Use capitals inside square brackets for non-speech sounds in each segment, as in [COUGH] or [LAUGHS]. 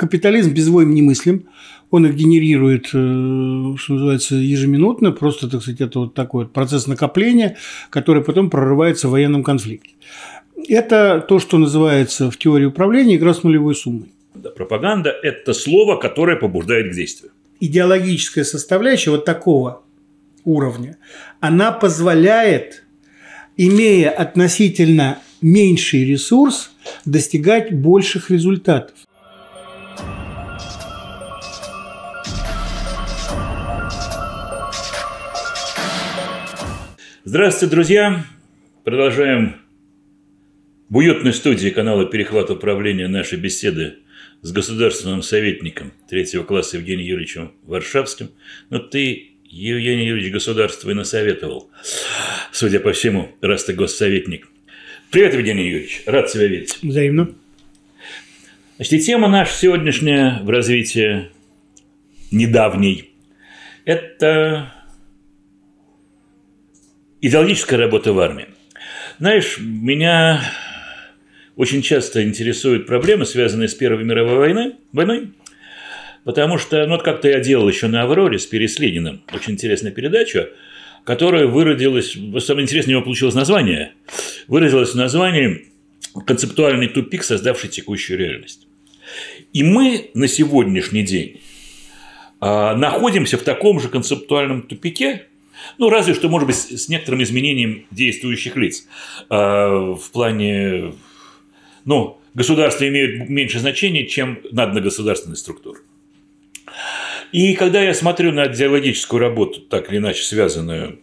Капитализм без войн немыслим. Он их генерирует, э, что называется, ежеминутно, просто, так сказать, это вот такой вот процесс накопления, который потом прорывается в военном конфликте. Это то, что называется в теории управления игра с нулевой суммой. Да, пропаганда – это слово, которое побуждает к действию. Идеологическая составляющая вот такого уровня, она позволяет, имея относительно меньший ресурс, достигать больших результатов. Здравствуйте, друзья! Продолжаем в уютной студии канала «Перехват управления» нашей беседы с государственным советником третьего класса Евгением Юрьевичем Варшавским. Но ну, ты, Евгений Юрьевич, государство и насоветовал, судя по всему, раз ты госсоветник. Привет, Евгений Юрьевич, рад тебя видеть. Взаимно. Значит, и тема наша сегодняшняя в развитии недавней – это идеологическая работа в армии. Знаешь, меня очень часто интересуют проблемы, связанные с Первой мировой войной, войной потому что, ну, вот как-то я делал еще на «Авроре» с Переслединым, очень интересную передачу, которая выродилась, самое интересное, у него получилось название, выразилось в названии «Концептуальный тупик, создавший текущую реальность». И мы на сегодняшний день а, находимся в таком же концептуальном тупике, ну, разве что, может быть, с некоторым изменением действующих лиц. А, в плане, ну, государства имеют меньше значения, чем надногосударственные структуры. И когда я смотрю на идеологическую работу, так или иначе связанную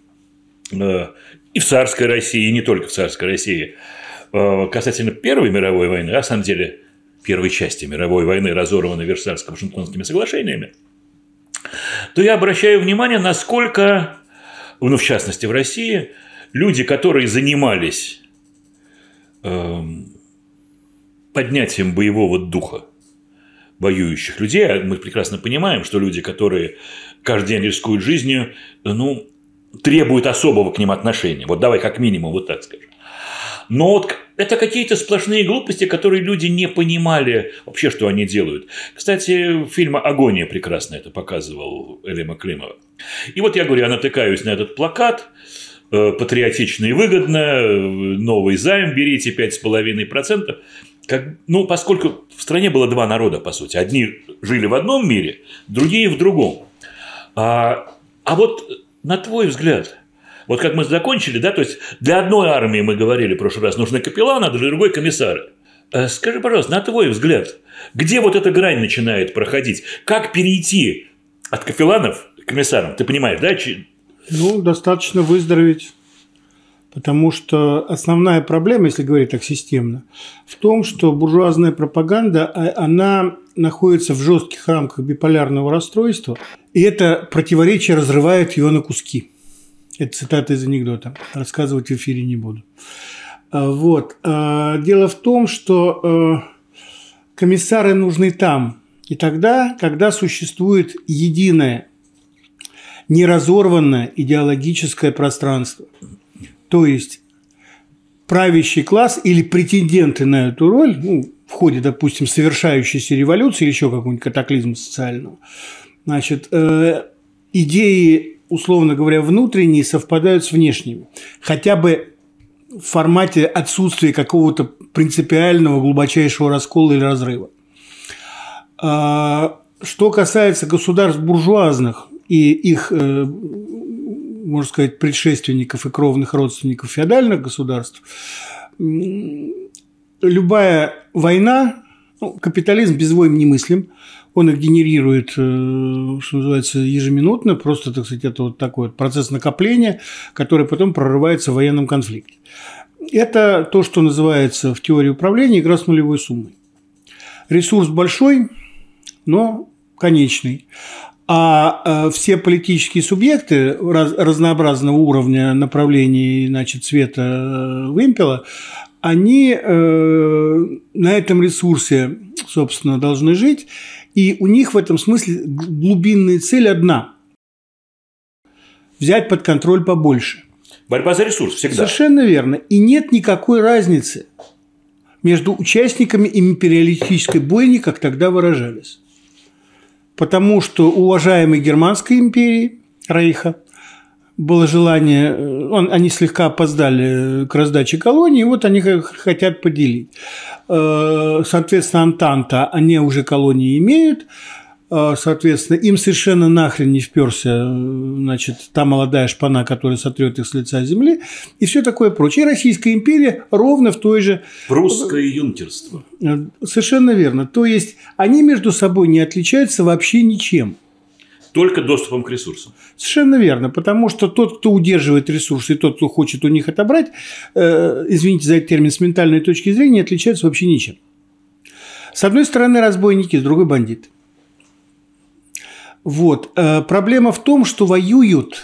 э, и в царской России, и не только в царской России, э, касательно Первой мировой войны, а на самом деле первой части мировой войны, разорванной Версальско-Вашингтонскими соглашениями, то я обращаю внимание, насколько ну, в частности, в России, люди, которые занимались эм, поднятием боевого духа воюющих людей, а мы прекрасно понимаем, что люди, которые каждый день рискуют жизнью, ну, требуют особого к ним отношения. Вот давай как минимум вот так скажем. Но вот это какие-то сплошные глупости, которые люди не понимали вообще, что они делают. Кстати, фильм «Агония» прекрасно это показывал Элима Климова. И вот я говорю, я натыкаюсь на этот плакат, э, патриотично и выгодно, э, новый займ, берите 5,5%. Как, ну, поскольку в стране было два народа, по сути. Одни жили в одном мире, другие в другом. А, а вот на твой взгляд – вот как мы закончили, да, то есть для одной армии, мы говорили в прошлый раз, нужны капелланы, а для другой – комиссары. Э, скажи, пожалуйста, на твой взгляд, где вот эта грань начинает проходить? Как перейти от капелланов к комиссарам? Ты понимаешь, да? Ну, достаточно выздороветь. Потому что основная проблема, если говорить так системно, в том, что буржуазная пропаганда, а, она находится в жестких рамках биполярного расстройства, и это противоречие разрывает ее на куски. Это цитата из анекдота. Рассказывать в эфире не буду. А, вот. А, дело в том, что а, комиссары нужны там. И тогда, когда существует единое, неразорванное идеологическое пространство. То есть правящий класс или претенденты на эту роль, ну, в ходе, допустим, совершающейся революции или еще какого-нибудь катаклизма социального, значит, э, идеи условно говоря, внутренние совпадают с внешними. Хотя бы в формате отсутствия какого-то принципиального глубочайшего раскола или разрыва. А, что касается государств буржуазных и их, э, можно сказать, предшественников и кровных родственников феодальных государств, любая война, ну, капитализм без войн немыслим, он их генерирует, э, что называется, ежеминутно, просто, так сказать, это вот такой вот процесс накопления, который потом прорывается в военном конфликте. Это то, что называется в теории управления игра с нулевой суммой. Ресурс большой, но конечный. А э, все политические субъекты разнообразного уровня, направлений, значит, цвета э, вымпела, они на этом ресурсе, собственно, должны жить. И у них в этом смысле глубинная цель одна – взять под контроль побольше. Борьба за ресурс всегда. Совершенно верно. И нет никакой разницы между участниками империалистической бойни, как тогда выражались. Потому что уважаемой Германской империи, Рейха, было желание, э, он, они слегка опоздали э, к раздаче колонии, вот они хотят поделить. Э, соответственно, Антанта, они уже колонии имеют, соответственно, им совершенно нахрен не вперся, значит, та молодая шпана, которая сотрет их с лица земли, и все такое прочее. И Российская империя ровно в той же... русское юнкерство. Совершенно верно. То есть, они между собой не отличаются вообще ничем только доступом к ресурсам. Совершенно верно, потому что тот, кто удерживает ресурсы, и тот, кто хочет у них отобрать, э, извините за этот термин, с ментальной точки зрения, отличаются вообще ничем. С одной стороны разбойники, с другой бандиты. Вот. Э, проблема в том, что воюют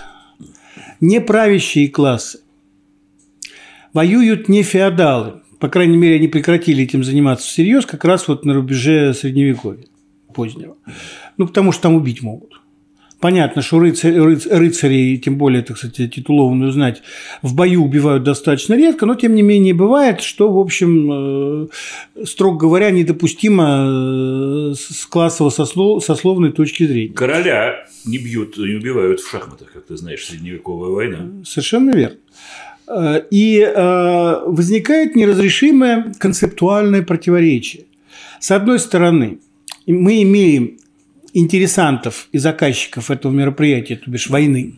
не правящие классы, воюют не феодалы. По крайней мере, они прекратили этим заниматься всерьез как раз вот на рубеже Средневековья позднего. Ну, потому что там убить могут. Понятно, что рыцарь, рыцарей, тем более, так сказать, титулованную знать, в бою убивают достаточно редко, но тем не менее бывает, что, в общем, э, строго говоря, недопустимо э, с классово-сословной точки зрения. Короля не бьют, не убивают в шахматах, как ты знаешь, средневековая война. Совершенно верно. Э, и возникает неразрешимое концептуальное противоречие. С одной стороны, мы имеем интересантов и заказчиков этого мероприятия, то бишь войны,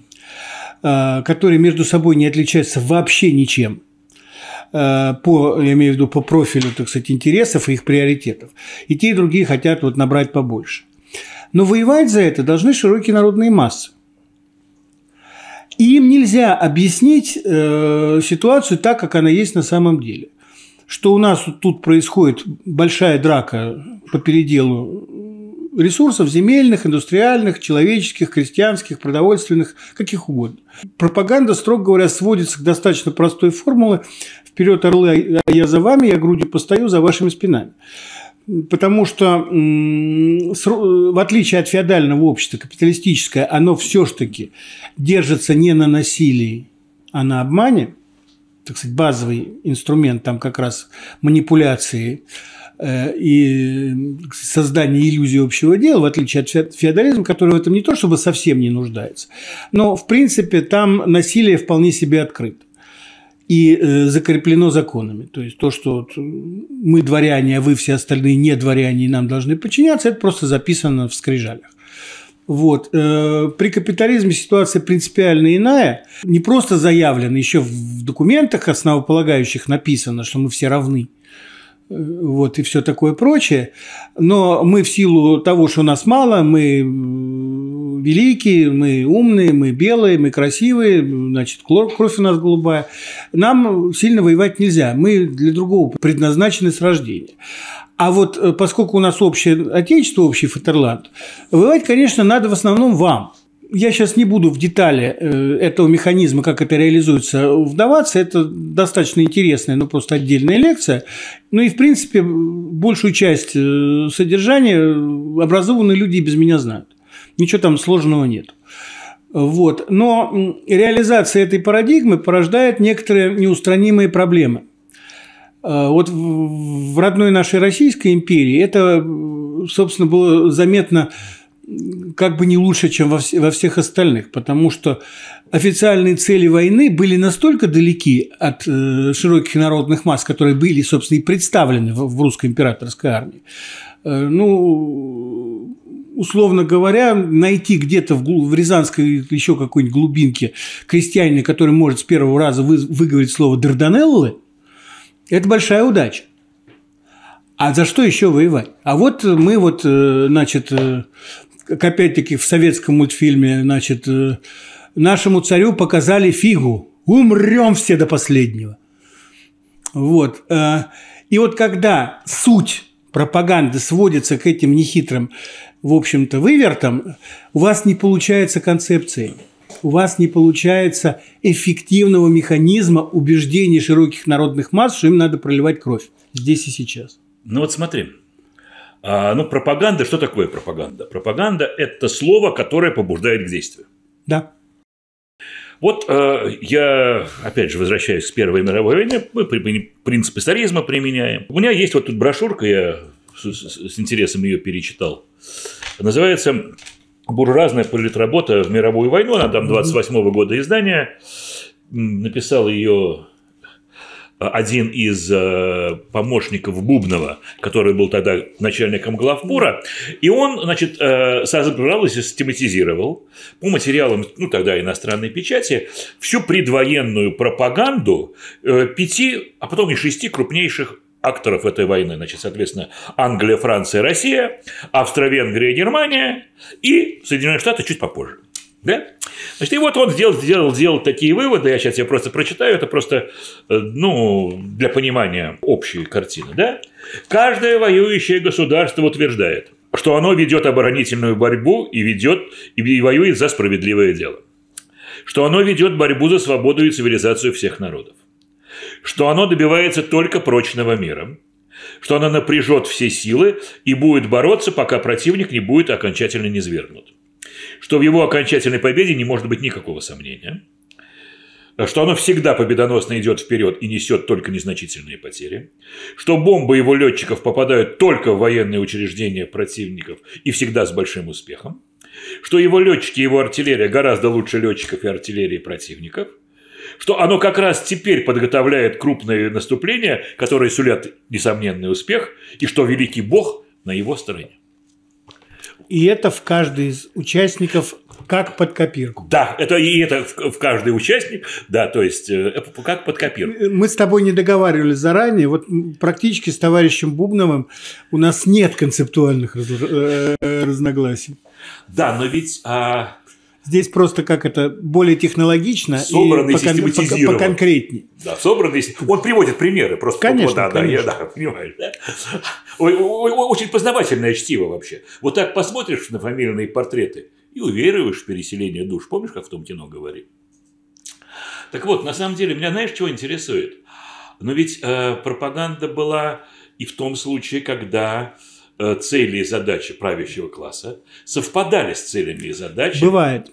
э, которые между собой не отличаются вообще ничем э, по, я имею в виду, по профилю, так сказать, интересов и их приоритетов. И те, и другие хотят вот набрать побольше. Но воевать за это должны широкие народные массы. И им нельзя объяснить э, ситуацию так, как она есть на самом деле. Что у нас тут происходит большая драка по переделу ресурсов земельных, индустриальных, человеческих, крестьянских, продовольственных, каких угодно. Пропаганда, строго говоря, сводится к достаточно простой формуле «Вперед, орлы, а я за вами, я грудью постою, за вашими спинами». Потому что, в отличие от феодального общества, капиталистическое, оно все-таки держится не на насилии, а на обмане. Так сказать, базовый инструмент там как раз манипуляции – Э, и создание иллюзии общего дела, в отличие от феодализма, который в этом не то чтобы совсем не нуждается, но, в принципе, там насилие вполне себе открыто и э, закреплено законами. То есть то, что вот мы дворяне, а вы все остальные не дворяне и нам должны подчиняться, это просто записано в скрижалях. Вот. Э, при капитализме ситуация принципиально иная. Не просто заявлено, еще в документах основополагающих написано, что мы все равны вот и все такое прочее. Но мы в силу того, что нас мало, мы великие, мы умные, мы белые, мы красивые, значит, кровь у нас голубая. Нам сильно воевать нельзя. Мы для другого предназначены с рождения. А вот э, поскольку у нас общее отечество, общий фатерланд, воевать, конечно, надо в основном вам я сейчас не буду в детали э, этого механизма, как это реализуется, вдаваться. Это достаточно интересная, но просто отдельная лекция. Ну и, в принципе, большую часть э, содержания образованные люди без меня знают. Ничего там сложного нет. Вот. Но реализация этой парадигмы порождает некоторые неустранимые проблемы. Э, вот в родной нашей Российской империи это, собственно, было заметно как бы не лучше, чем во, вс во всех остальных, потому что официальные цели войны были настолько далеки от э, широких народных масс, которые были, собственно, и представлены в, в русской императорской армии. Э, ну, условно говоря, найти где-то в, в Рязанской еще какой-нибудь глубинке крестьянина, который может с первого раза вы, выговорить слово «дарданеллы», это большая удача. А за что еще воевать? А вот мы вот, э, значит, э, как опять-таки в советском мультфильме, значит, э, нашему царю показали фигу. Умрем все до последнего. Вот. Э, и вот когда суть пропаганды сводится к этим нехитрым, в общем-то, вывертам, у вас не получается концепции, у вас не получается эффективного механизма убеждения широких народных масс, что им надо проливать кровь здесь и сейчас. Ну вот смотри, а, ну, пропаганда, что такое пропаганда? Пропаганда – это слово, которое побуждает к действию. Да. Вот э, я, опять же, возвращаюсь к Первой мировой войне, мы принцип историзма применяем. У меня есть вот тут брошюрка, я с, с, с интересом ее перечитал. Называется «Буржуазная политработа в мировую войну», она там 28 -го года издания. Написал ее один из э, помощников Бубнова, который был тогда начальником главпура, и он, значит, э, собрал и систематизировал по материалам, ну, тогда иностранной печати, всю предвоенную пропаганду э, пяти, а потом и шести крупнейших акторов этой войны, значит, соответственно, Англия, Франция, Россия, Австро-Венгрия, Германия и Соединенные Штаты чуть попозже. Да? Значит, и вот он сделал, сделал, сделал такие выводы, я сейчас я просто прочитаю, это просто э, ну, для понимания общей картины. Да? Каждое воюющее государство утверждает, что оно ведет оборонительную борьбу и ведет и воюет за справедливое дело. Что оно ведет борьбу за свободу и цивилизацию всех народов. Что оно добивается только прочного мира. Что оно напряжет все силы и будет бороться, пока противник не будет окончательно низвергнут что в его окончательной победе не может быть никакого сомнения, что оно всегда победоносно идет вперед и несет только незначительные потери, что бомбы его летчиков попадают только в военные учреждения противников и всегда с большим успехом, что его летчики и его артиллерия гораздо лучше летчиков и артиллерии противников, что оно как раз теперь подготовляет крупные наступления, которые сулят несомненный успех, и что великий бог на его стороне. И это в каждый из участников как под копирку. Да, это и это в, в каждый участник, да, то есть э, э как под копирку. Э, мы с тобой не договаривались заранее, вот практически с товарищем Бубновым у нас нет концептуальных раз, э, э, разногласий. Да, но ведь а, Здесь просто как это более технологично собрано и, и покон- поконкретнее. Да, собраны. Он приводит примеры просто. Конечно, да, конечно. да, я, да, понимаешь. Да? Очень познавательное чтиво вообще. Вот так посмотришь на фамильные портреты и увериваешь в переселение душ. Помнишь, как в том кино говорили? Так вот, на самом деле, меня знаешь, чего интересует? Но ведь э, пропаганда была и в том случае, когда э, цели и задачи правящего класса совпадали с целями и задачами Бывает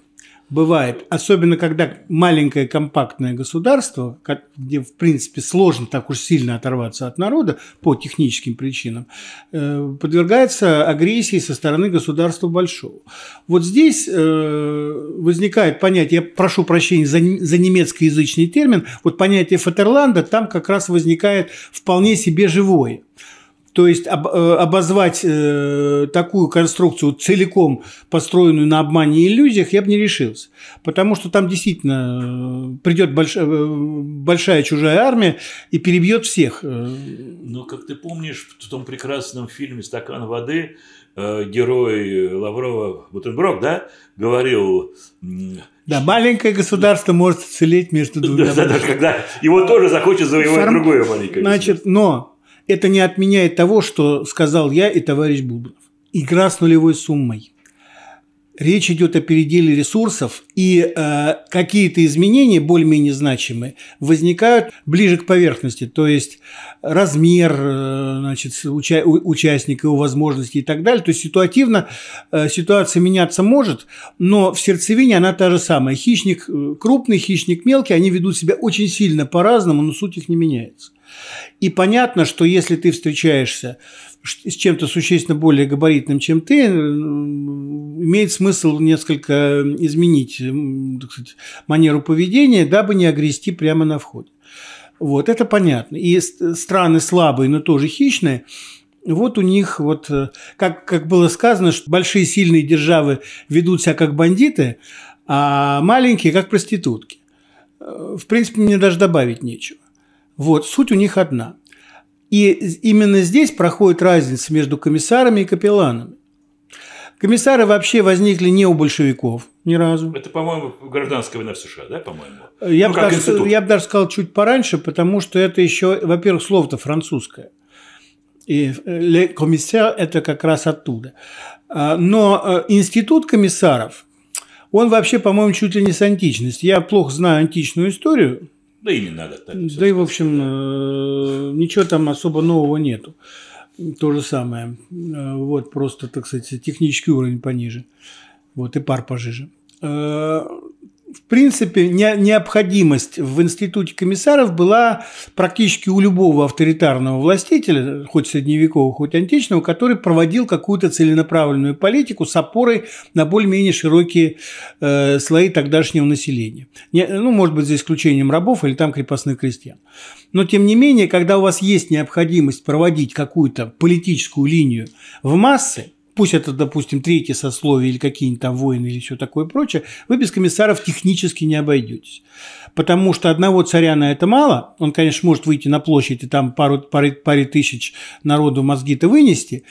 бывает, особенно когда маленькое компактное государство, где, в принципе, сложно так уж сильно оторваться от народа по техническим причинам, э, подвергается агрессии со стороны государства большого. Вот здесь э, возникает понятие, я прошу прощения за, немецкоязычный термин, вот понятие Фатерланда там как раз возникает вполне себе живое. То есть об, э, обозвать э, такую конструкцию целиком построенную на обмане и иллюзиях я бы не решился. Потому что там действительно э, придет больш, э, большая чужая армия и перебьет всех. Но, как ты помнишь, в том прекрасном фильме «Стакан воды» герой Лаврова Бутенброк, да, говорил... Да, маленькое государство может целеть между двумя. Да, да, да, когда его тоже захочет завоевать Форм... другое маленькое Значит, но это не отменяет того, что сказал я и товарищ Бубнов. Игра с нулевой суммой. Речь идет о переделе ресурсов, и э, какие-то изменения, более-менее значимые, возникают ближе к поверхности, то есть размер э, значит, уча- участника, его возможности и так далее. То есть ситуативно э, ситуация меняться может, но в сердцевине она та же самая. Хищник э, крупный, хищник мелкий, они ведут себя очень сильно по-разному, но суть их не меняется. И понятно, что если ты встречаешься с чем-то существенно более габаритным, чем ты, имеет смысл несколько изменить так сказать, манеру поведения, дабы не огрести прямо на вход. Вот, это понятно. И страны слабые, но тоже хищные, вот у них, вот, э, как, как было сказано, что большие сильные державы ведут себя как бандиты, а маленькие как проститутки. Э, в принципе, мне даже добавить нечего. Вот, суть у них одна. И именно здесь проходит разница между комиссарами и капелланами. Комиссары вообще возникли не у большевиков ни разу. Это, по-моему, гражданская война в США, да, по-моему? Я, ну, бы даже, сказал чуть пораньше, потому что это еще, во-первых, слово-то французское. И «ле э, комиссар» – это как раз оттуда. А, но э, институт комиссаров, он вообще, по-моему, чуть ли не с античности. Я плохо знаю античную историю, да и не надо так. Да и, в общем, э, ничего там особо нового нету. То же самое. Э, вот просто, так сказать, технический уровень пониже. Вот и пар пожиже. Э, принципе, не, необходимость в институте комиссаров была практически у любого авторитарного властителя, хоть средневекового, хоть античного, который проводил какую-то целенаправленную политику с опорой на более-менее широкие э, слои тогдашнего населения. Не, ну, может быть, за исключением рабов или там крепостных крестьян. Но, тем не менее, когда у вас есть необходимость проводить какую-то политическую линию в массы, пусть это, допустим, третье сословие или какие-нибудь там воины или все такое прочее, вы без комиссаров технически не обойдетесь. Потому что одного царя на это мало, он, конечно, может выйти на площадь и там пару, паре, паре тысяч народу мозги-то вынести,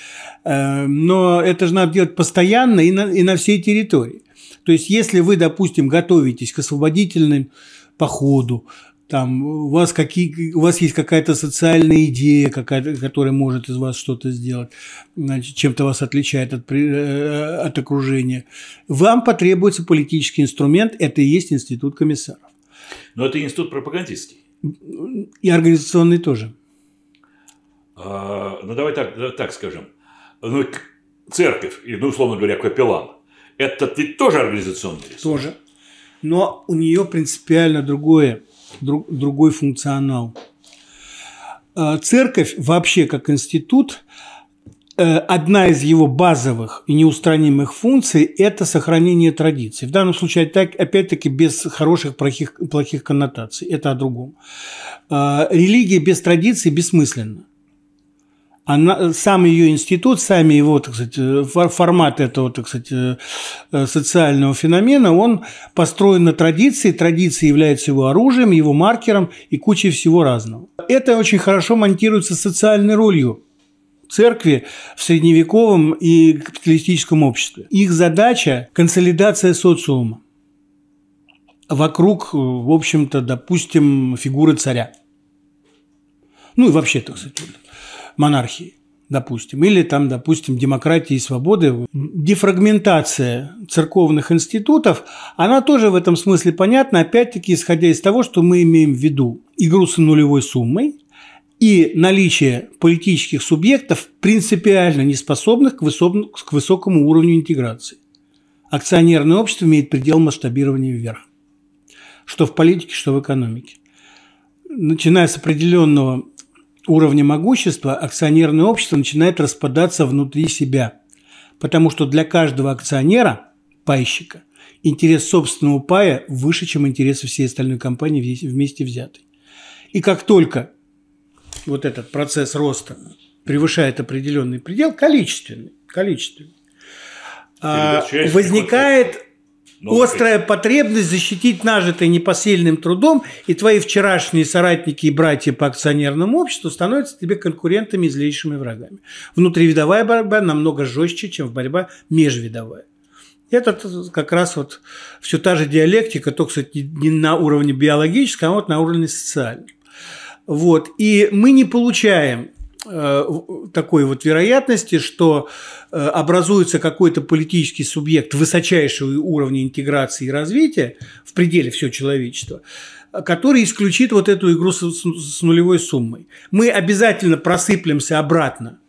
э, но это же надо делать постоянно и на, и на всей территории. То есть, если вы, допустим, готовитесь к освободительным походу, там у вас какие у вас есть какая-то социальная идея, какая которая может из вас что-то сделать, чем-то вас отличает от, э, от окружения. Вам потребуется политический инструмент, это и есть институт комиссаров. Но это институт пропагандистский. И организационный тоже. А, ну давай так, так скажем. Ну, церковь, ну, условно говоря, капеллан, это ведь тоже организационный институт. Тоже. Но у нее принципиально другое друг, другой функционал. Э, церковь вообще как институт, э, одна из его базовых и неустранимых функций – это сохранение традиций. В данном случае, опять-таки, без хороших, плохих, плохих коннотаций. Это о другом. Э, религия без традиций бессмысленна она, а э, сам ее институт, сами его, так сказать, э, формат этого, так сказать, э, социального феномена, он построен на традиции, традиция является его оружием, его маркером и кучей всего разного. Это очень хорошо монтируется социальной ролью церкви в средневековом и капиталистическом обществе. Их задача – консолидация социума вокруг, в общем-то, допустим, фигуры царя. Ну и вообще, так сказать, монархии, допустим, или там, допустим, демократии и свободы. Дефрагментация церковных институтов, она тоже в этом смысле понятна, опять-таки, исходя из того, что мы имеем в виду игру с нулевой суммой, и наличие политических субъектов, принципиально не способных к, высокому, к высокому уровню интеграции. Акционерное общество имеет предел масштабирования вверх, что в политике, что в экономике. Начиная с определенного уровня могущества акционерное общество начинает распадаться внутри себя, потому что для каждого акционера, пайщика, интерес собственного пая выше, чем интерес всей остальной компании вместе взятой. И как только вот этот процесс роста превышает определенный предел, количественный, количественный, а, возникает Новый. Ну, Острая потребность защитить нажитое непосильным трудом, и твои вчерашние соратники и братья по акционерному обществу становятся тебе конкурентами и злейшими врагами. Внутривидовая борьба намного жестче, чем борьба межвидовая. Это как раз вот все та же диалектика, только, кстати, не на уровне биологическом, а вот на уровне социальном. Вот. И мы не получаем Э, такой вот вероятности, что э, образуется какой-то политический субъект высочайшего уровня интеграции и развития в пределе всего человечества, который исключит вот эту игру с, с нулевой суммой. Мы обязательно просыплемся обратно,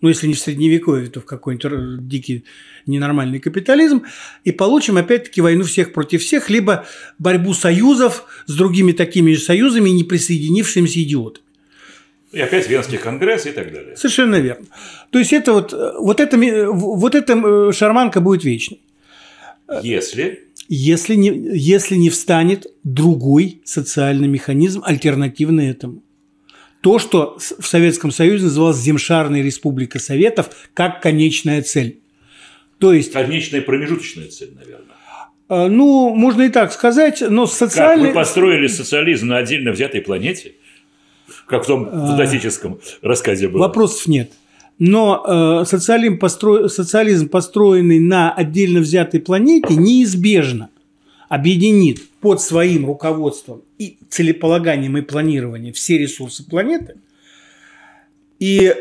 ну, если не в Средневековье, то в какой-нибудь дикий ненормальный капитализм, и получим, опять-таки, войну всех против всех, либо борьбу союзов с другими такими же союзами, не присоединившимися идиотами. И опять Венский конгресс и так далее. Совершенно верно. То есть это вот, э, вот, это, э, вот эта э, шарманка будет вечной. Если? Если не, если не встанет другой социальный механизм, альтернативный этому. То, что в Советском Союзе называлось земшарная республика Советов, как конечная цель. То есть... Конечная промежуточная цель, наверное. А, ну, можно и так сказать, но социальный... Как вы построили социализм на отдельно взятой планете – как в том а. фантастическом а, рассказе было. Вопросов нет. Но э, социализм, постро... социализм, построенный на отдельно взятой планете, неизбежно объединит под своим руководством и целеполаганием и планированием все ресурсы планеты. И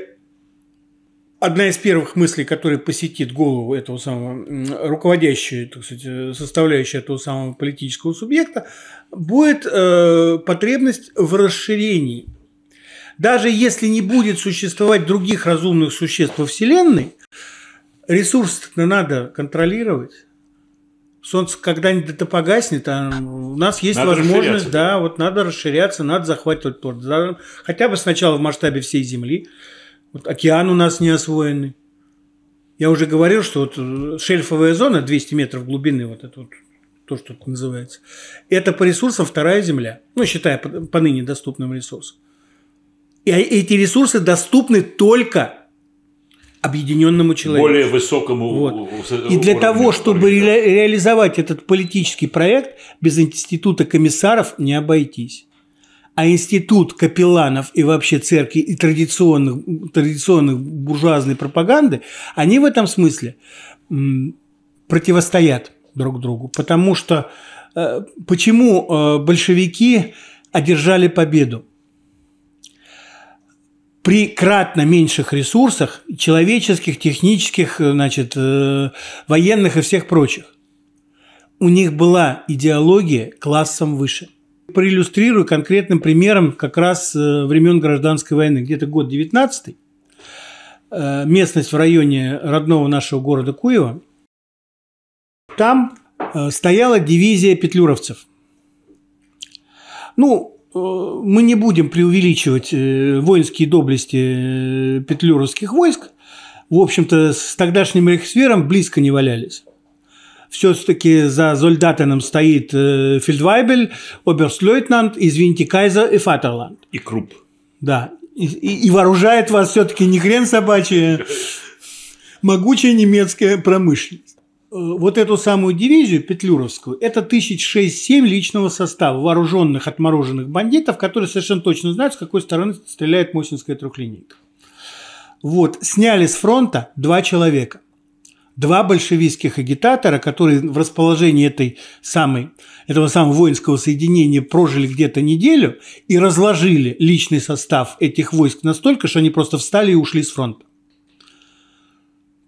одна из первых мыслей, которая посетит голову этого самого руководящего, так сказать, э, составляющую этого самого политического субъекта, будет э, потребность в расширении даже если не будет существовать других разумных существ во Вселенной, ресурс надо контролировать. Солнце когда-нибудь это погаснет, а у нас есть надо возможность, да, вот надо расширяться, надо захватывать порт. Хотя бы сначала в масштабе всей Земли. Вот океан у нас не освоенный. Я уже говорил, что вот э, шельфовая зона 200 метров глубины, вот это вот то, что это называется, это по ресурсам вторая Земля, ну, считая по, по ныне доступным ресурсам. И а эти ресурсы доступны только объединенному человеку. Более высокому. Вот. И для того, чтобы ре- реализовать этот политический проект, без института комиссаров не обойтись. А институт капелланов и вообще церкви и традиционных, традиционных буржуазной пропаганды, они в этом смысле противостоят друг другу. Потому что э, почему э, большевики одержали победу? при кратно меньших ресурсах человеческих, технических, э, значит, э, военных и всех прочих. У них была идеология классом выше. Проиллюстрирую конкретным примером как раз э, времен гражданской войны, где-то год 19 местность в районе родного нашего города Куева. Там стояла дивизия петлюровцев. Ну, мы не будем преувеличивать э, воинские доблести э, петлюровских войск. В общем-то, с тогдашним рейхсвером близко не валялись. Все-таки за Зольдатеном стоит э, Фельдвайбель, оберстлейтнант, извините, Кайзер и Фатерланд. И Круп. Да. И, и, и вооружает вас все-таки не хрен собачий, а могучая немецкая промышленность. Э, вот эту самую дивизию Петлюровскую, это 1006-7 личного состава вооруженных отмороженных бандитов, которые совершенно точно знают, с какой стороны стреляет Мосинская трехлинейка. Вот, сняли с фронта два человека. Два большевистских агитатора, которые в расположении этой самой, этого самого воинского соединения прожили где-то неделю и разложили личный состав этих войск настолько, что они просто встали и ушли с фронта.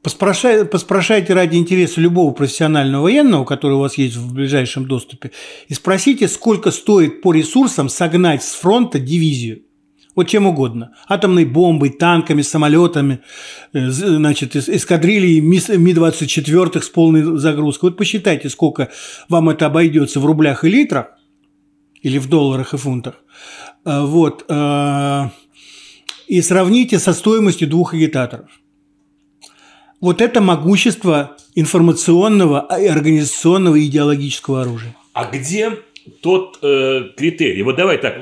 Поспрашай, поспрашайте ради интереса любого профессионального военного, который у вас есть в ближайшем доступе, и спросите, сколько стоит по ресурсам согнать с фронта дивизию. Вот чем угодно. Атомной бомбой, танками, самолетами, э, значит, эскадрильей Ми-24 с полной загрузкой. Вот посчитайте, сколько вам это обойдется в рублях и литрах, или в долларах и фунтах. Э, вот. Э, и сравните со стоимостью двух агитаторов. Вот это могущество информационного, организационного и идеологического оружия. А где тот э, критерий? Вот давай так,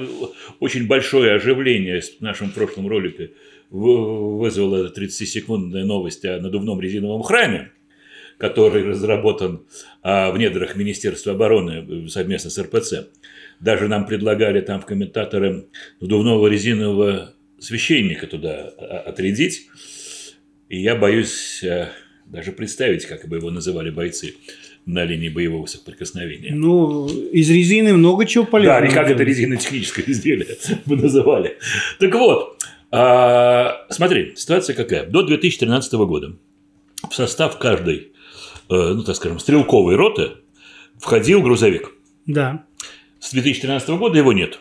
очень большое оживление в нашем прошлом ролике вызвала 30-секундная новость о надувном резиновом храме, который разработан а, в недрах Министерства обороны э, совместно с РПЦ. Даже нам предлагали там в комментаторы надувного резинового священника туда а, отрядить. И я боюсь э, даже представить, как бы его называли бойцы на линии боевого соприкосновения. Ну, из резины много чего полезного. Да, и как это резинотехническое изделие бы [LAUGHS] называли. Так вот, а, смотри, ситуация какая. До 2013 года в состав каждой, э, ну, так скажем, стрелковой роты входил грузовик. Да. С 2013 года его нет.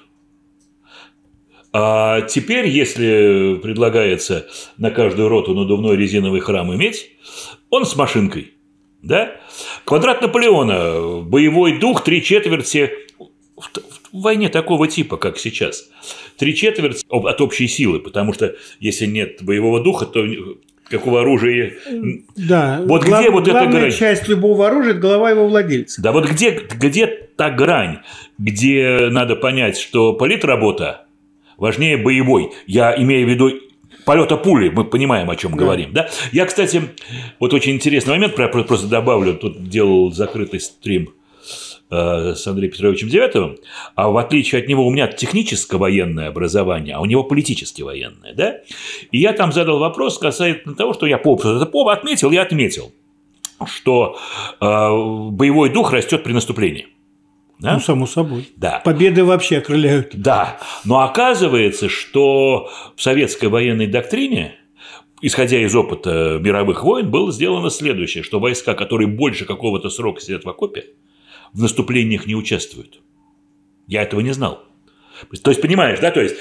А теперь, если предлагается на каждую роту надувной резиновый храм иметь, он с машинкой. Да? Квадрат Наполеона, боевой дух, три четверти в войне такого типа, как сейчас. Три четверти от общей силы, потому что если нет боевого духа, то какого оружия. Да. Вот Глав, где вот эта грань? часть любого оружия – это голова его владельца. Да вот где, где та грань, где надо понять, что политработа – важнее боевой. Я имею в виду полета пули, мы понимаем, о чем да. говорим. Да? Я, кстати, вот очень интересный момент, просто добавлю, тут делал закрытый стрим э, с Андреем Петровичем Девятовым, а в отличие от него у меня техническое военное образование, а у него политически-военное, да? И я там задал вопрос касательно того, что я попросту это по отметил, я отметил, что э, боевой дух растет при наступлении. Ну, да? Ну, само собой. Да. Победы вообще окрыляют. Да. Но оказывается, что в советской военной доктрине исходя из опыта мировых войн, было сделано следующее, что войска, которые больше какого-то срока сидят в окопе, в наступлениях не участвуют. Я этого не знал. То есть, понимаешь, да, то есть,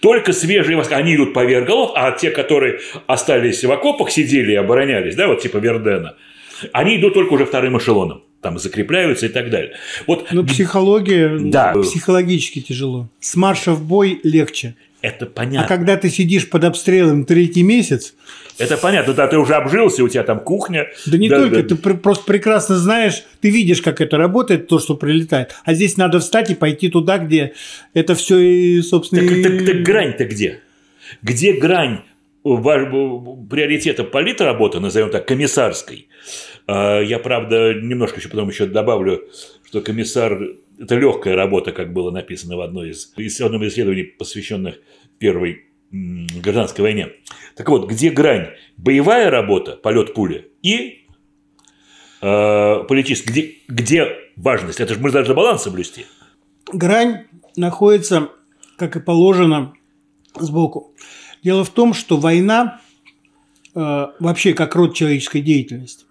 только свежие войска, они идут поверх голов, а те, которые остались в окопах, сидели и оборонялись, да, вот типа Вердена, они идут только уже вторым эшелоном там закрепляются и так далее. Вот, Но ну, психология, да. психологически тяжело. С марша в бой легче. Это а понятно. А когда ты сидишь под обстрелом третий месяц... Это понятно, да, ты уже обжился, у тебя там кухня. Да не да, только, да. ты просто прекрасно знаешь, ты видишь, как это работает, то, что прилетает. А здесь надо встать и пойти туда, где это все и, собственно... Так, так, так грань-то где? Где грань приоритета политработы, назовем так, комиссарской, а я, правда, немножко еще потом еще добавлю, что комиссар – это легкая работа, как было написано в одной из, в одном из исследований, посвященных Первой гражданской войне. Так вот, где грань? Боевая работа, полет пули, и э, политическая. Где, где важность? Это же мы должны баланс соблюсти. Грань находится, как и положено, сбоку. Дело в том, что война э, вообще как род человеческой деятельности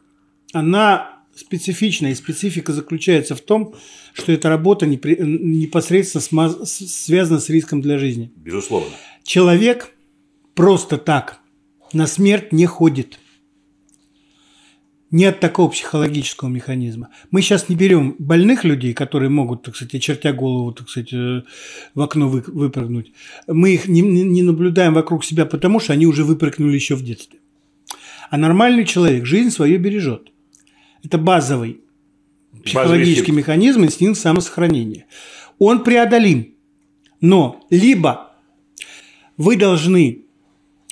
она специфична, и специфика заключается в том, что эта работа непосредственно связана с риском для жизни. Безусловно. Человек просто так на смерть не ходит. Нет такого психологического механизма. Мы сейчас не берем больных людей, которые могут, так сказать, чертя голову, так сказать, э, в окно выпрыгнуть. Мы их не, не наблюдаем вокруг себя, потому что они уже выпрыгнули еще в детстве. А нормальный человек жизнь свою бережет. Это базовый психологический Базовый механизм инстинкт самосохранения. Он преодолим. Но либо вы должны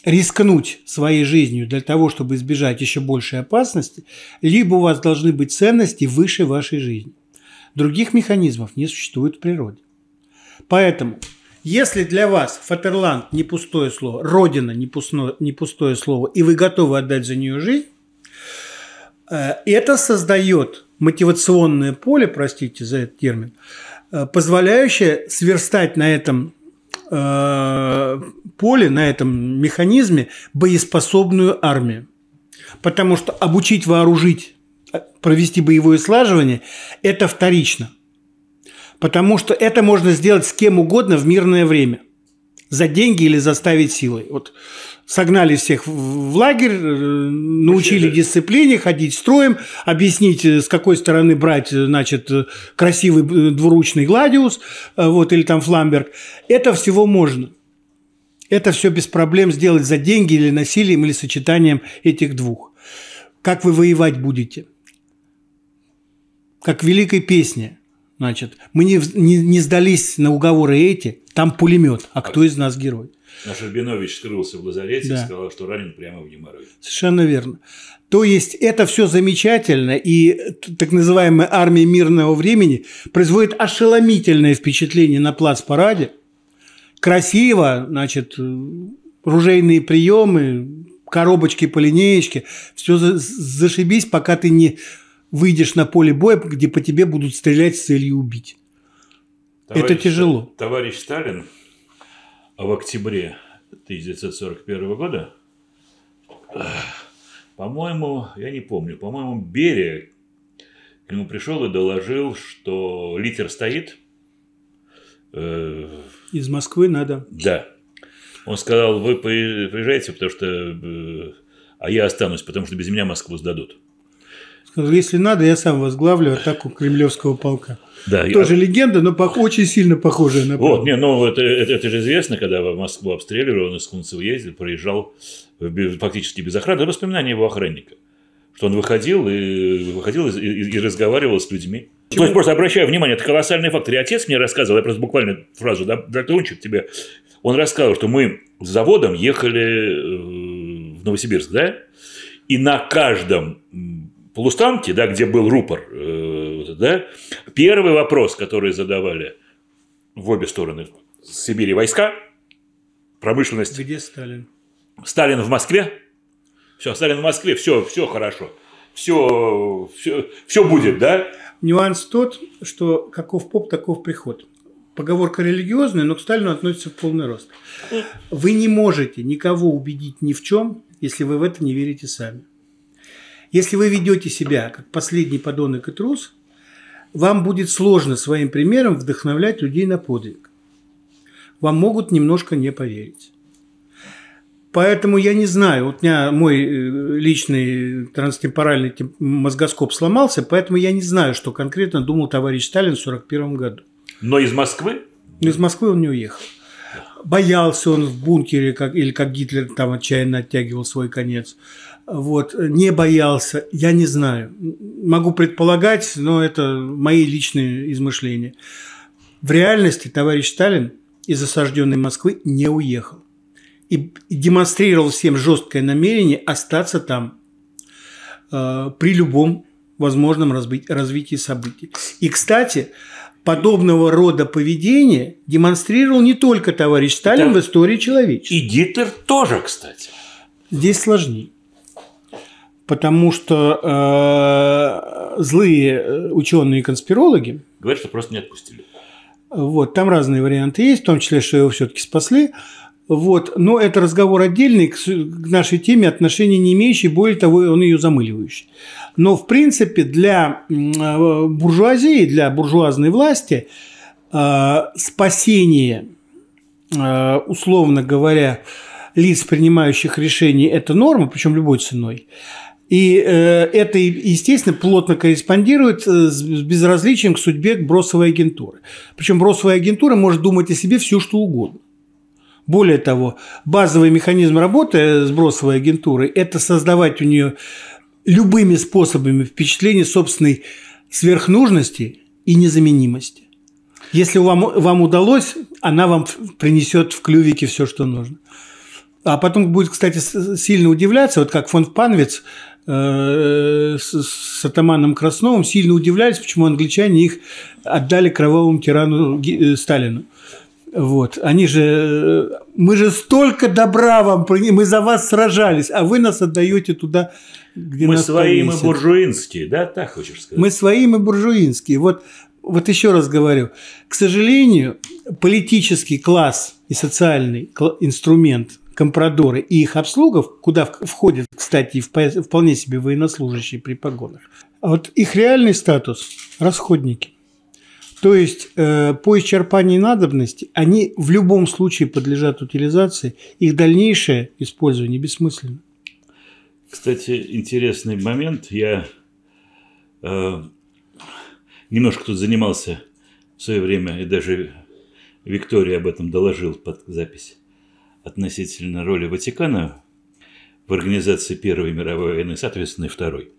рискнуть своей жизнью для того, чтобы избежать еще большей опасности, либо у вас должны быть ценности выше вашей жизни. Других механизмов не существует в природе. Поэтому, если для вас Фатерланд не пустое слово, Родина не пустое, не пустое слово, и вы готовы отдать за нее жизнь, Э, это создает мотивационное поле, простите за этот термин, э, позволяющее сверстать на этом э, поле, на этом механизме боеспособную армию. Потому что обучить вооружить, провести боевое слаживание – это вторично. Потому что это можно сделать с кем угодно в мирное время. За деньги или заставить силой. Вот согнали всех в лагерь, э, научили дисциплине, ходить строем, объяснить, э, с какой стороны брать, э, значит, красивый двуручный гладиус, вот, или там фламберг. Это всего можно. Это все без проблем сделать за деньги или насилием, или сочетанием этих двух. Как вы воевать будете? Как в великой песне. Значит, мы не, не, не сдались на уговоры эти, там пулемет, а кто из нас герой? Наш Рабинович скрылся в лазарете да. и сказал, что ранен прямо в геморрой. Совершенно верно. То есть это все замечательно, и так называемая армия мирного времени производит ошеломительное впечатление на плац-параде. Красиво, значит, ружейные приемы, коробочки по линеечке, все зашибись, пока ты не выйдешь на поле боя, где по тебе будут стрелять с целью убить. Товарищ, это тяжело. Товарищ Сталин а в октябре 1941 года, по-моему, я не помню, по-моему, Берия к нему пришел и доложил, что литер стоит. Э, Из Москвы надо. Да. Он сказал, вы приезжайте, потому что... Э, а я останусь, потому что без меня Москву сдадут. Сказал, если надо, я сам возглавлю атаку кремлевского полка. Да, Тоже я... легенда, но очень сильно похожая на Вот, не, ну это, это, это же известно, когда в Москву обстреливали, он из Кунцева ездил, проезжал фактически без охраны. Это воспоминание его охранника, что он выходил и, выходил и, и, и разговаривал с людьми. Чего? То есть просто обращаю внимание, это колоссальный факт. И отец мне рассказывал, я просто буквально фразу да, дотрончу тебе. Он рассказывал, что мы с заводом ехали э, в Новосибирск, да? И на каждом полустанке, да, где был рупор, э, да, первый вопрос, который задавали в обе стороны Сибири войска, промышленность. Где Сталин? Сталин в Москве. Все, Сталин в Москве, все, все хорошо. Все, все, все будет, да? Нюанс тот, что каков поп, таков приход. Поговорка религиозная, но к Сталину относится в полный рост. Вы не можете никого убедить ни в чем, если вы в это не верите сами. Если вы ведете себя как последний подонок и трус, вам будет сложно своим примером вдохновлять людей на подвиг. Вам могут немножко не поверить. Поэтому я не знаю, вот у меня мой э, личный транстемпоральный мозгоскоп сломался, поэтому я не знаю, что конкретно думал товарищ Сталин в 1941 году. Но из Москвы? Из Москвы он не уехал. Боялся он в бункере, как, или как Гитлер там отчаянно оттягивал свой конец вот, э, не боялся, я не знаю. Могу предполагать, но это мои личные измышления. В реальности товарищ Сталин из осажденной Москвы не уехал и демонстрировал всем жесткое намерение остаться там э, при любом возможном развитии событий. И, кстати, подобного рода поведение демонстрировал не только товарищ Сталин да. в истории человечества. И Гитлер тоже, кстати. Здесь сложнее потому что э, злые э, ученые-конспирологи... Говорят, что просто не отпустили. Вот, там разные варианты есть, в том числе, что его все-таки спасли. Вот, но это разговор отдельный, к нашей теме отношения не имеющий, более того, он ее замыливающий. Но, в принципе, для э, буржуазии, для буржуазной власти э, спасение, э, условно говоря, лиц, принимающих решения это норма, причем любой ценой. И э, это, естественно, плотно корреспондирует э, с безразличием к судьбе бросовой агентуры. Причем бросовая агентура может думать о себе все, что угодно. Более того, базовый механизм работы сбросовой агентуры – это создавать у нее любыми способами впечатление собственной сверхнужности и незаменимости. Если вам, вам удалось, она вам принесет в клювике все, что нужно. А потом будет, кстати, сильно удивляться, вот как фон Панвиц Э, с, с атаманом Красновым сильно удивлялись, почему англичане их отдали кровавому тирану э, Сталину. Вот. Они же... Э, мы же столько добра вам... Мы за вас сражались, а вы нас отдаете туда, где мы нас Мы свои, мы буржуинские, да? Так хочешь сказать? Мы свои, мы буржуинские. Вот, вот еще раз говорю. К сожалению, политический класс и социальный инструмент компрадоры и их обслугов, куда входят, кстати, вполне себе военнослужащие при погонах, А вот их реальный статус – расходники. То есть э, по исчерпании надобности они в любом случае подлежат утилизации, их дальнейшее использование бессмысленно. Кстати, интересный момент. Я э, немножко тут занимался в свое время, и даже Виктория об этом доложил под запись относительно роли Ватикана в организации Первой мировой войны, соответственно, и Второй.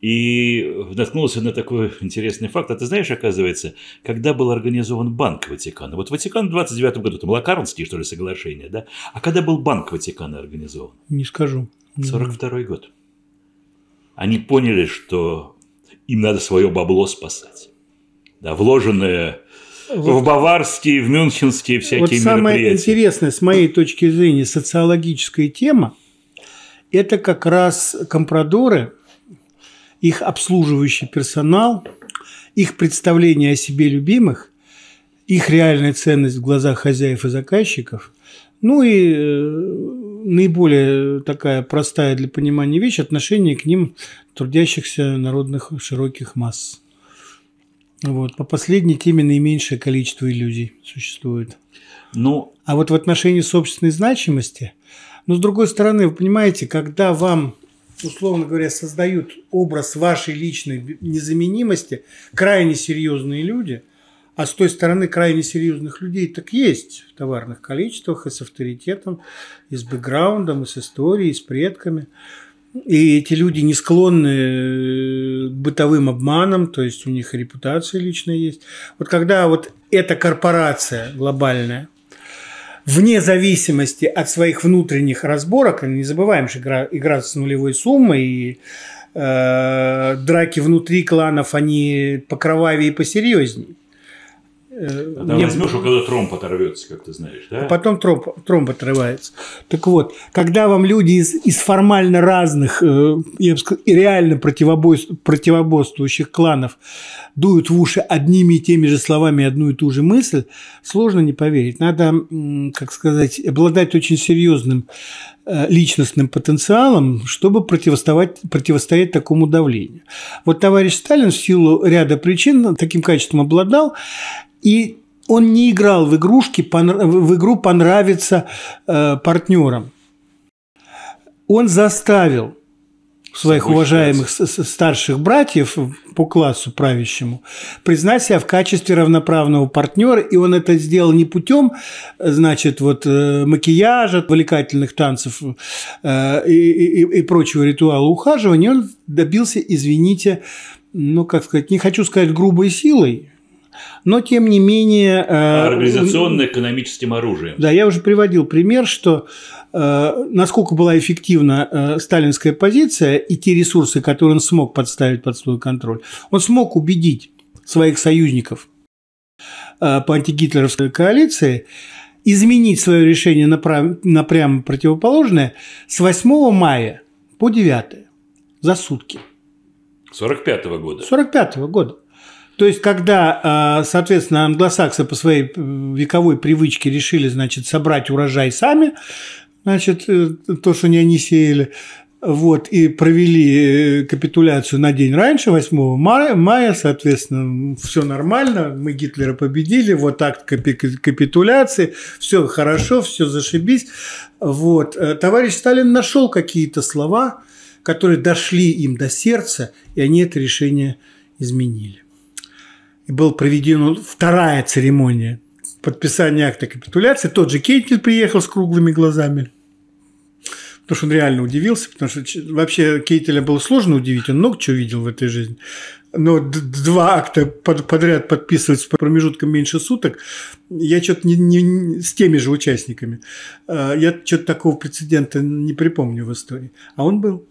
И наткнулся на такой интересный факт. А ты знаешь, оказывается, когда был организован Банк Ватикана? Вот Ватикан в 29 году, там Лакарнские, что ли, соглашения, да? А когда был Банк Ватикана организован? Не скажу. 42 год. Они поняли, что им надо свое бабло спасать. Да, вложенное вот, в баварские, в мюнхенские всякие вот самое интересное, с моей точки зрения, социологическая тема – это как раз компрадоры, их обслуживающий персонал, их представление о себе любимых, их реальная ценность в глазах хозяев и заказчиков, ну и э, наиболее такая простая для понимания вещь – отношение к ним трудящихся народных широких масс. Вот, по последней теме наименьшее количество иллюзий существует. Ну, а вот в отношении собственной значимости, но ну, с другой стороны, вы понимаете, когда вам, условно говоря, создают образ вашей личной незаменимости крайне серьезные люди, а с той стороны крайне серьезных людей так есть в товарных количествах и с авторитетом, и с бэкграундом, и с историей, и с предками – и эти люди не склонны э, бытовым обманам, то есть у них репутация личная есть. Вот когда вот эта корпорация глобальная, вне зависимости от своих внутренних разборок, не забываем же игра, игра с нулевой суммой, и э, драки внутри кланов, они покровавее и посерьезнее. Когда э, мне... возьмешь, а когда тромб оторвется, как ты знаешь, да? А потом тромб, тромб отрывается. Так вот, когда вам люди из, из формально разных, э, я бы сказал, реально противоборствующих кланов дуют в уши одними и теми же словами одну и ту же мысль, сложно не поверить. Надо, как сказать, обладать очень серьезным э, личностным потенциалом, чтобы противостоять, противостоять такому давлению. Вот товарищ Сталин в силу ряда причин таким качеством обладал, и он не играл в, игрушки, в игру понравится э, партнерам. Он заставил своих уважаемых старших братьев по классу правящему признать себя в качестве равноправного партнера, и он это сделал не путем, значит, вот э, макияжа, отвлекательных танцев э, и, и, и прочего ритуала ухаживания, он добился, извините, ну, как сказать, не хочу сказать грубой силой, но тем не менее... Э, Организационно-экономическим оружием. Да, я уже приводил пример, что э, насколько была эффективна э, сталинская позиция и те ресурсы, которые он смог подставить под свой контроль. Он смог убедить своих союзников по антигитлеровской коалиции изменить свое решение на, прямо противоположное с 8 мая по 9 за сутки. 45 -го года. 45 -го года. То есть, когда, а, соответственно, англосаксы по своей э, вековой привычке решили, значит, собрать урожай сами, значит, э, то, что они сеяли, вот, и провели э, капитуляцию на день раньше, 8 мая, мая соответственно, все нормально, мы Гитлера победили, вот акт капитуляции, все хорошо, все зашибись. Вот. Товарищ Сталин нашел какие-то слова, которые дошли им до сердца, и они это решение изменили была проведена вторая церемония подписания акта капитуляции. Тот же Кейтель приехал с круглыми глазами. Потому что он реально удивился, потому что вообще Кейтеля было сложно удивить, он много чего видел в этой жизни. Но два акта подряд подписывать с промежутком меньше суток, я что-то не, не с теми же участниками. А, я что-то такого прецедента не припомню в истории. А он был.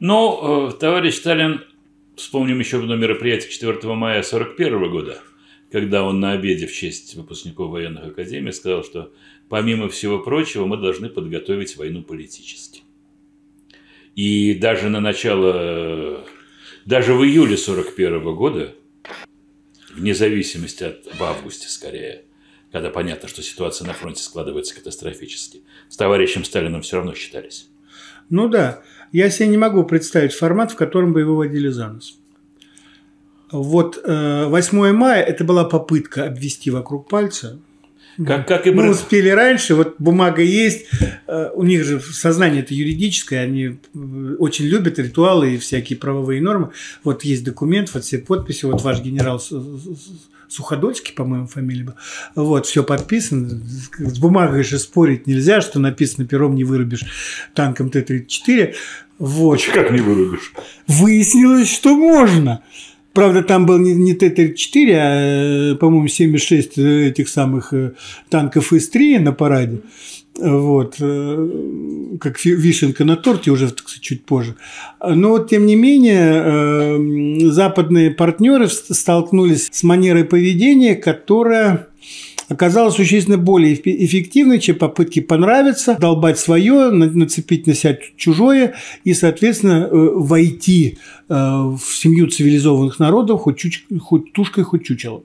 Ну, э, товарищ Сталин Вспомним еще одно мероприятие 4 мая 1941 года, когда он на обеде в честь выпускников военных академий сказал, что помимо всего прочего мы должны подготовить войну политически. И даже на начало, даже в июле 1941 года, вне зависимости от, в августе скорее, когда понятно, что ситуация на фронте складывается катастрофически, с товарищем Сталином все равно считались. Ну да я себе не могу представить формат, в котором бы его водили за нос. Вот 8 э, мая это была попытка обвести вокруг пальца как, как и Брэд... Мы успели раньше, вот бумага есть, э, у них же сознание это юридическое, они э, очень любят ритуалы и всякие правовые нормы. Вот есть документ, вот все подписи, вот ваш генерал Суходольский, по-моему, фамилия была. Вот, все подписано. С бумагой же спорить нельзя, что написано пером не вырубишь танком Т-34. Вот. Как не вырубишь? Выяснилось, что можно. Правда, там был не, не Т-34, а, э, по-моему, 76 э, этих самых э, танков С-3 на параде. Вот, как вишенка на торте уже так сказать, чуть позже. Но вот, тем не менее, западные партнеры столкнулись с манерой поведения, которая оказалась существенно более эффективной, чем попытки понравиться, долбать свое, нацепить на себя чужое и, соответственно, э, войти э, в семью цивилизованных народов хоть, чуч... хоть тушкой, хоть чучелом.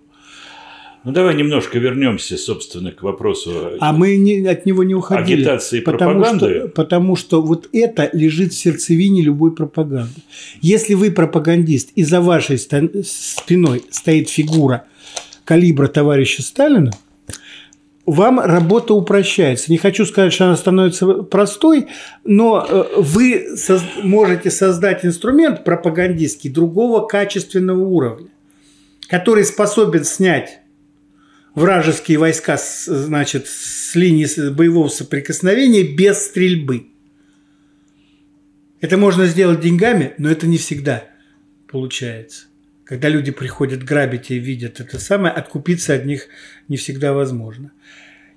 Ну давай немножко вернемся, собственно, к вопросу. А мы не, от него не уходили. Агитации и потому пропаганды. Что, потому что вот это лежит в сердцевине любой пропаганды. Если вы пропагандист и за вашей спиной стоит фигура калибра товарища Сталина, вам работа упрощается. Не хочу сказать, что она становится простой, но э, вы можете создать инструмент пропагандистский другого качественного уровня, который способен снять вражеские войска значит, с линии боевого соприкосновения без стрельбы. Это можно сделать деньгами, но это не всегда получается когда люди приходят грабить и видят это самое, откупиться от них не всегда возможно.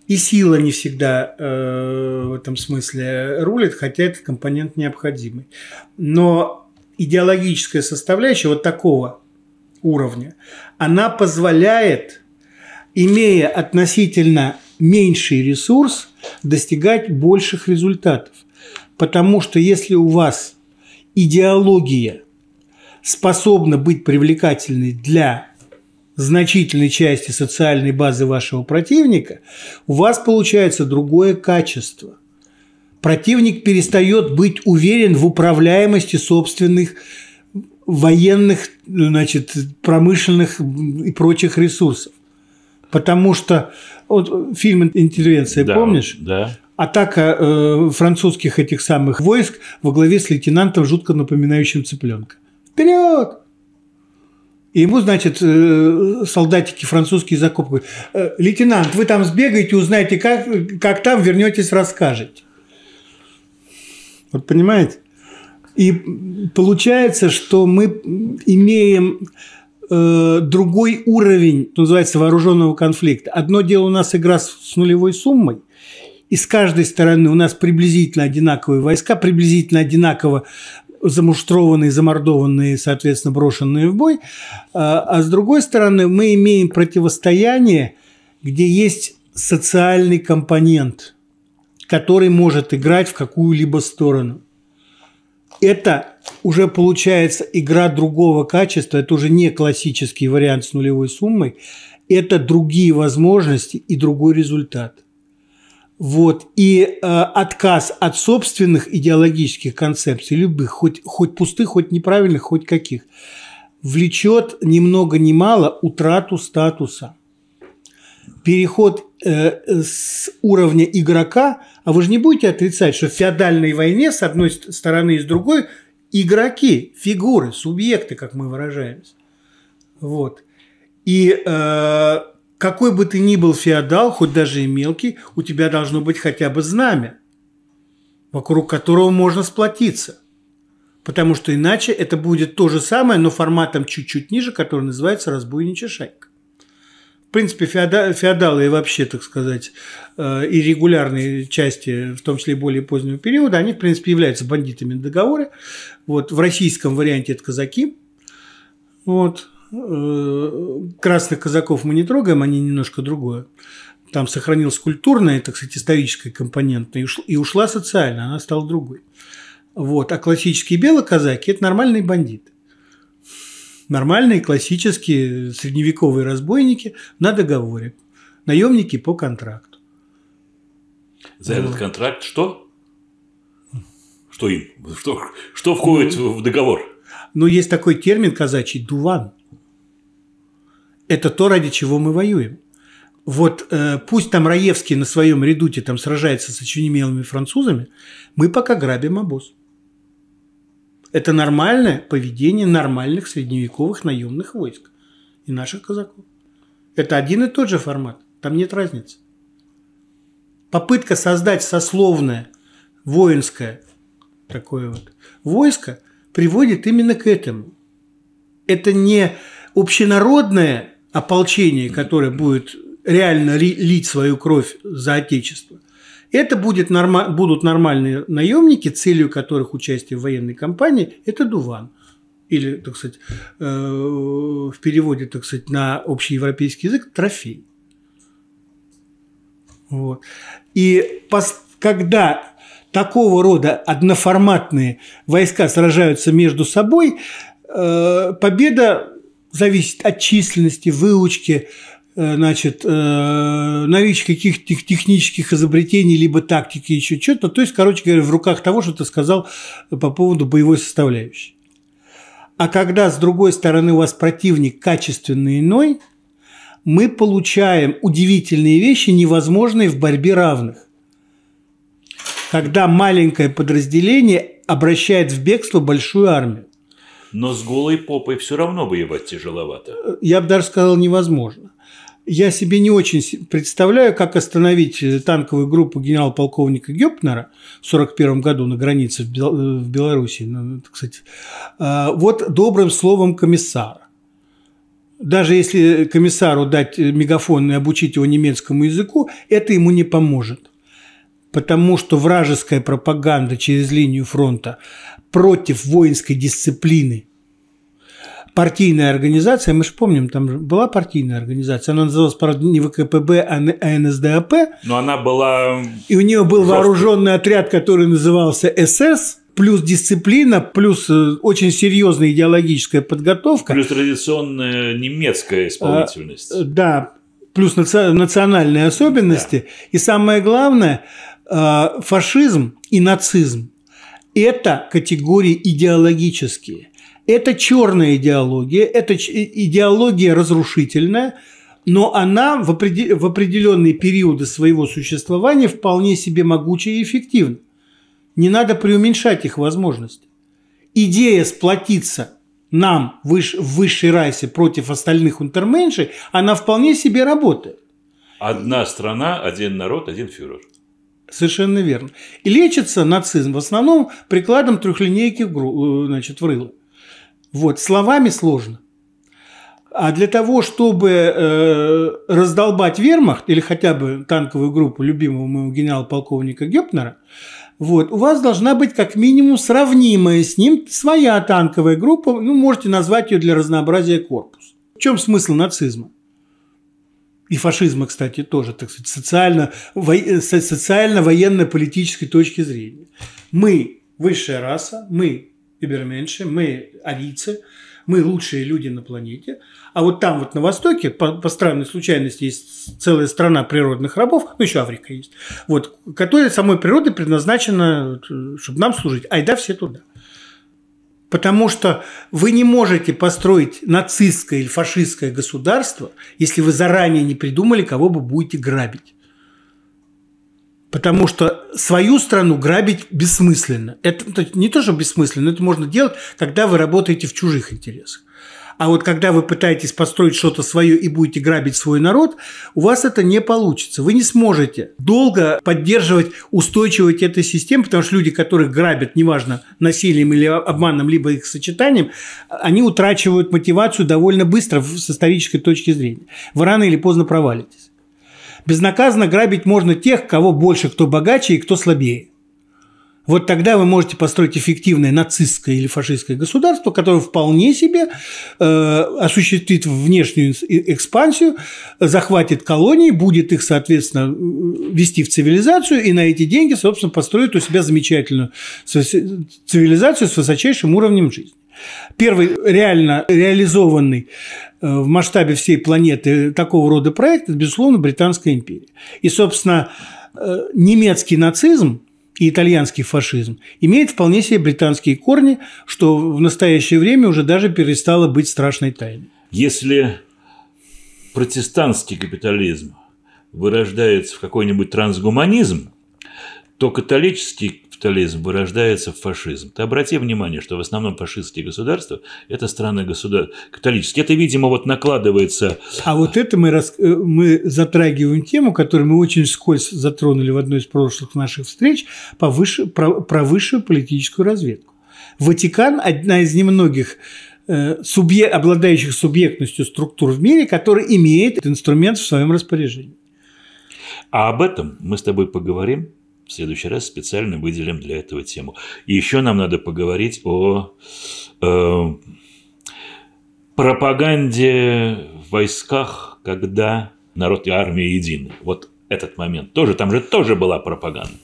И сила не всегда э, в этом смысле рулит, хотя этот компонент необходимый. Но идеологическая составляющая вот такого уровня, она позволяет, имея относительно меньший ресурс, достигать больших результатов. Потому что если у вас идеология – способна быть привлекательной для значительной части социальной базы вашего противника, у вас получается другое качество. Противник перестает быть уверен в управляемости собственных военных, значит, промышленных и прочих ресурсов. Потому что вот, фильм «Интервенция», да, помнишь? Да. Атака э, французских этих самых войск во главе с лейтенантом, жутко напоминающим цыпленка вперед! И ему, значит, э, солдатики французские закопывают. «Э, лейтенант, вы там сбегаете, узнаете, как, как там, вернетесь, расскажете. Вот понимаете? И получается, что мы имеем э, другой уровень, называется, вооруженного конфликта. Одно дело у нас игра с, с нулевой суммой, и с каждой стороны у нас приблизительно одинаковые войска, приблизительно одинаково замуштрованные, замордованные, соответственно, брошенные в бой. А, а с другой стороны, мы имеем противостояние, где есть социальный компонент, который может играть в какую-либо сторону. Это уже получается игра другого качества, это уже не классический вариант с нулевой суммой, это другие возможности и другой результат – вот. И э, отказ от собственных идеологических концепций, любых, хоть, хоть пустых, хоть неправильных, хоть каких, влечет ни много ни мало утрату статуса. Переход э, с уровня игрока, а вы же не будете отрицать, что в феодальной войне с одной стороны и с другой игроки, фигуры, субъекты, как мы выражаемся. Вот. И э, какой бы ты ни был феодал, хоть даже и мелкий, у тебя должно быть хотя бы знамя, вокруг которого можно сплотиться. Потому что иначе это будет то же самое, но форматом чуть-чуть ниже, который называется разбойничья шайка. В принципе, феодалы, и вообще, так сказать, э, и регулярные части, в том числе и более позднего периода, они, в принципе, являются бандитами на договоре. Вот, в российском варианте это казаки. Вот, Э, красных казаков мы не трогаем, они немножко другое. Там сохранилась культурная, так сказать, историческая компонента, и ушла, социально, она стала другой. Вот. А классические белоказаки – это нормальные бандиты. Нормальные, классические, средневековые разбойники на договоре. Наемники по контракту. За этот контракт что? Что им? Что, что входит ну, в договор? Ну, есть такой термин казачий – дуван. Это то, ради чего мы воюем. Вот э, пусть там Раевский на своем редуте там сражается с очунемелыми французами, мы пока грабим обоз. Это нормальное поведение нормальных средневековых наемных войск и наших казаков. Это один и тот же формат, там нет разницы. Попытка создать сословное, воинское такое вот войско приводит именно к этому. Это не общенародное ополчение, которое будет реально лить свою кровь за Отечество. Это будет норма, будут нормальные наемники, целью которых участие в военной кампании – это дуван. Или, так сказать, э, в переводе, так сказать, на общеевропейский язык – трофей. Вот. И пос, когда такого рода одноформатные войска сражаются между собой, э, победа зависит от численности, выучки, э, значит, э, наличие каких-то технических изобретений, либо тактики, еще что-то. То есть, короче говоря, в руках того, что ты сказал э, по поводу боевой составляющей. А когда, с другой стороны, у вас противник качественно иной, мы получаем удивительные вещи, невозможные в борьбе равных. Когда маленькое подразделение обращает в бегство большую армию но с голой попой все равно воевать тяжеловато. Я бы даже сказал, невозможно. Я себе не очень представляю, как остановить э, танковую группу генерал-полковника Гёпнера в 1941 году на границе в э, Беларуси, кстати, ну, ну, э, вот добрым словом комиссара даже если комиссару дать мегафон и обучить его немецкому языку, это ему не поможет. Потому что вражеская пропаганда через линию фронта против воинской дисциплины партийная организация, мы же помним, там была партийная организация, она называлась, правда, не ВКПБ, а НСДАП. А Но она была... И у нее был вооруженный отряд, который назывался СС, плюс дисциплина, плюс э, очень серьезная идеологическая подготовка. Плюс традиционная немецкая исполнительность. А, да, плюс наци... национальные особенности. Да. И самое главное, э, фашизм и нацизм это категории идеологические. Это черная идеология, это идеология разрушительная, но она в определенные периоды своего существования вполне себе могучая и эффективна. Не надо преуменьшать их возможности. Идея сплотиться нам в высшей расе против остальных унтерменшей, она вполне себе работает. Одна страна, один народ, один фюрер. Совершенно верно. И лечится нацизм в основном прикладом трехлинейки в, гру... Э, значит, в рыло. Вот, словами сложно. А для того, чтобы э, раздолбать вермахт или хотя бы танковую группу любимого моего генерала-полковника Гепнера, вот, у вас должна быть как минимум сравнимая с ним своя танковая группа, ну, можете назвать ее для разнообразия корпус. В чем смысл нацизма? и фашизма, кстати, тоже, так сказать, социально, во, э, социально-военно-политической точки зрения. Мы высшая раса, мы иберменши, мы арийцы, мы лучшие люди на планете. А вот там вот на Востоке, по, по странной случайности, есть целая страна природных рабов, ну еще Африка есть, вот, которая самой природой предназначена, э, чтобы нам служить. Айда все туда. Потому что вы не можете построить нацистское или фашистское государство, если вы заранее не придумали, кого вы будете грабить. Потому что свою страну грабить бессмысленно. Это ну, не то, что бессмысленно, это можно делать, когда вы работаете в чужих интересах. А вот когда вы пытаетесь построить что-то свое и будете грабить свой народ, у вас это не получится. Вы не сможете долго поддерживать устойчивость этой системы, потому что люди, которых грабят, неважно, насилием или обманом, либо их сочетанием, они утрачивают мотивацию довольно быстро с исторической точки зрения. Вы рано или поздно провалитесь. Безнаказанно грабить можно тех, кого больше, кто богаче и кто слабее. Вот тогда вы можете построить эффективное нацистское или фашистское государство, которое вполне себе э, осуществит внешнюю экспансию, захватит колонии, будет их, соответственно, э, вести в цивилизацию и на эти деньги, собственно, построит у себя замечательную цивилизацию с высочайшим уровнем жизни. Первый реально реализованный э, в масштабе всей планеты такого рода проект – это, безусловно, Британская империя. И, собственно, э, немецкий нацизм – и итальянский фашизм имеет вполне себе британские корни, что в настоящее время уже даже перестало быть страшной тайной. Если протестантский капитализм вырождается в какой-нибудь трансгуманизм, то католический капитализм вырождается в фашизм. Ты обрати внимание, что в основном фашистские государства – это страны государ... католические. Это, видимо, вот накладывается… А вот это мы, рас... Э, мы затрагиваем тему, которую мы очень скользко затронули в одной из прошлых наших встреч, по выше про... про высшую политическую разведку. Ватикан – одна из немногих э, субъе... обладающих субъектностью структур в мире, которая имеет этот инструмент в своем распоряжении. А об этом мы с тобой поговорим в следующий раз специально выделим для этого тему. И еще нам надо поговорить о э, пропаганде в войсках, когда народ и армия едины. Вот этот момент тоже, там же тоже была пропаганда.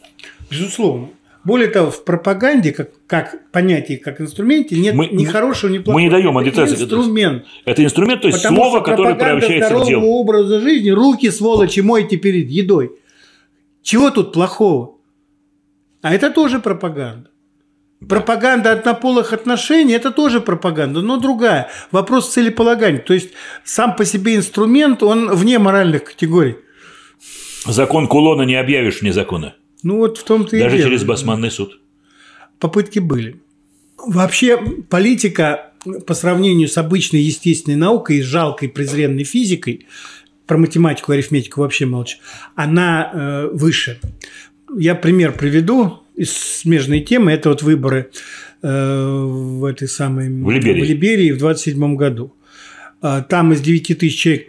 Безусловно. Более того, в пропаганде, как, как понятии, как инструменте, нет мы, ни хорошего, ни плохого. Мы не даем агитации. Это инструмент. Это инструмент, то есть Потому слово, которое превращается в дело. образа жизни, руки, сволочи, мойте перед едой. Чего тут плохого? А это тоже пропаганда. Да. Пропаганда однополых отношений – это тоже пропаганда, но другая. Вопрос целеполагания. То есть, сам по себе инструмент, он вне моральных категорий. Закон Кулона не объявишь вне закона. Ну вот в том-то и Даже дело. через Басманный суд. Попытки были. Вообще политика по сравнению с обычной естественной наукой и жалкой презренной физикой, про математику, арифметику вообще молчу, она э, выше. Я пример приведу из смежной темы. Это вот выборы э, в этой самой в Либерии в, Либерии в году. А там из 9 тысяч человек